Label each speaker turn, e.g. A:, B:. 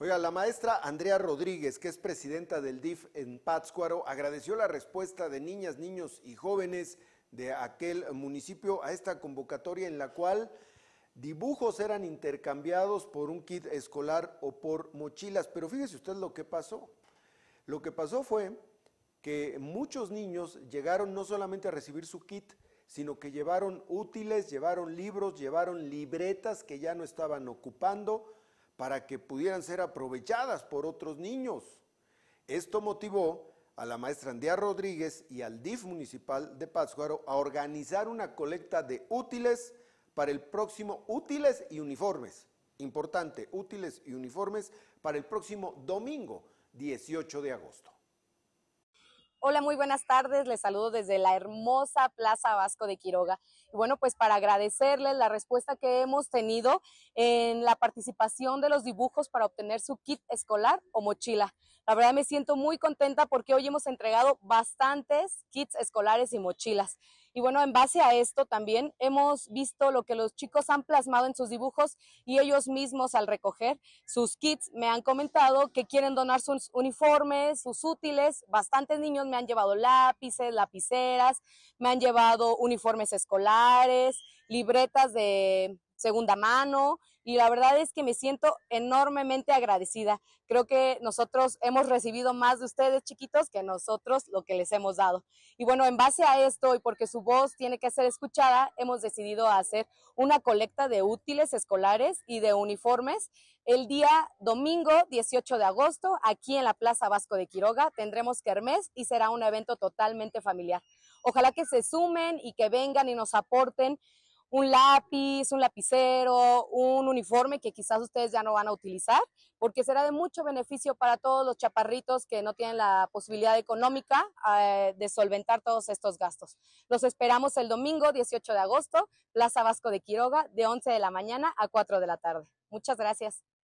A: Oiga, la maestra Andrea Rodríguez, que es presidenta del DIF en Pátzcuaro, agradeció la respuesta de niñas, niños y jóvenes de aquel municipio a esta convocatoria en la cual dibujos eran intercambiados por un kit escolar o por mochilas. Pero fíjese usted lo que pasó. Lo que pasó fue que muchos niños llegaron no solamente a recibir su kit, sino que llevaron útiles, llevaron libros, llevaron libretas que ya no estaban ocupando para que pudieran ser aprovechadas por otros niños. Esto motivó a la maestra Andía Rodríguez y al DIF municipal de Pátzcuaro a organizar una colecta de útiles para el próximo, útiles y uniformes, importante, útiles y uniformes para el próximo domingo 18 de agosto.
B: Hola, muy buenas tardes. Les saludo desde la hermosa Plaza Vasco de Quiroga. Y bueno, pues para agradecerles la respuesta que hemos tenido en la participación de los dibujos para obtener su kit escolar o mochila. La verdad me siento muy contenta porque hoy hemos entregado bastantes kits escolares y mochilas. Y bueno, en base a esto también hemos visto lo que los chicos han plasmado en sus dibujos y ellos mismos al recoger sus kits me han comentado que quieren donar sus uniformes, sus útiles. Bastantes niños me han llevado lápices, lapiceras, me han llevado uniformes escolares, libretas de segunda mano y la verdad es que me siento enormemente agradecida. Creo que nosotros hemos recibido más de ustedes chiquitos que nosotros lo que les hemos dado. Y bueno, en base a esto y porque su voz tiene que ser escuchada, hemos decidido hacer una colecta de útiles escolares y de uniformes el día domingo 18 de agosto aquí en la Plaza Vasco de Quiroga. Tendremos kermés y será un evento totalmente familiar. Ojalá que se sumen y que vengan y nos aporten un lápiz, un lapicero, un uniforme que quizás ustedes ya no van a utilizar, porque será de mucho beneficio para todos los chaparritos que no tienen la posibilidad económica eh, de solventar todos estos gastos. Los esperamos el domingo 18 de agosto, Plaza Vasco de Quiroga, de 11 de la mañana a 4 de la tarde. Muchas gracias.